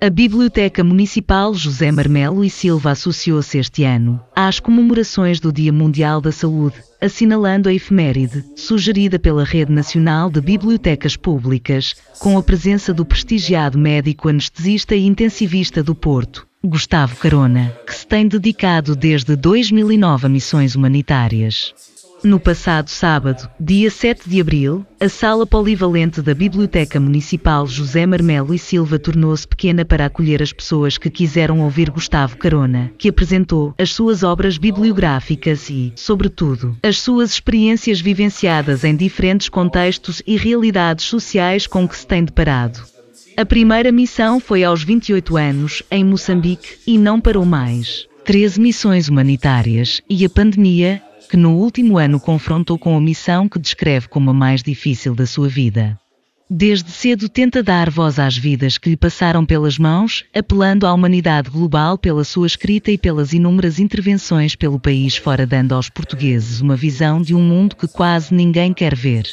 A Biblioteca Municipal José Marmelo e Silva associou-se este ano às comemorações do Dia Mundial da Saúde, assinalando a efeméride, sugerida pela Rede Nacional de Bibliotecas Públicas, com a presença do prestigiado médico anestesista e intensivista do Porto, Gustavo Carona, que se tem dedicado desde 2009 a missões humanitárias. No passado sábado, dia 7 de abril, a sala polivalente da Biblioteca Municipal José Marmelo e Silva tornou-se pequena para acolher as pessoas que quiseram ouvir Gustavo Carona, que apresentou as suas obras bibliográficas e, sobretudo, as suas experiências vivenciadas em diferentes contextos e realidades sociais com que se tem deparado. A primeira missão foi aos 28 anos, em Moçambique, e não parou mais. 13 missões humanitárias e a pandemia que no último ano confrontou com a missão que descreve como a mais difícil da sua vida. Desde cedo tenta dar voz às vidas que lhe passaram pelas mãos, apelando à humanidade global pela sua escrita e pelas inúmeras intervenções pelo país fora, dando aos portugueses uma visão de um mundo que quase ninguém quer ver.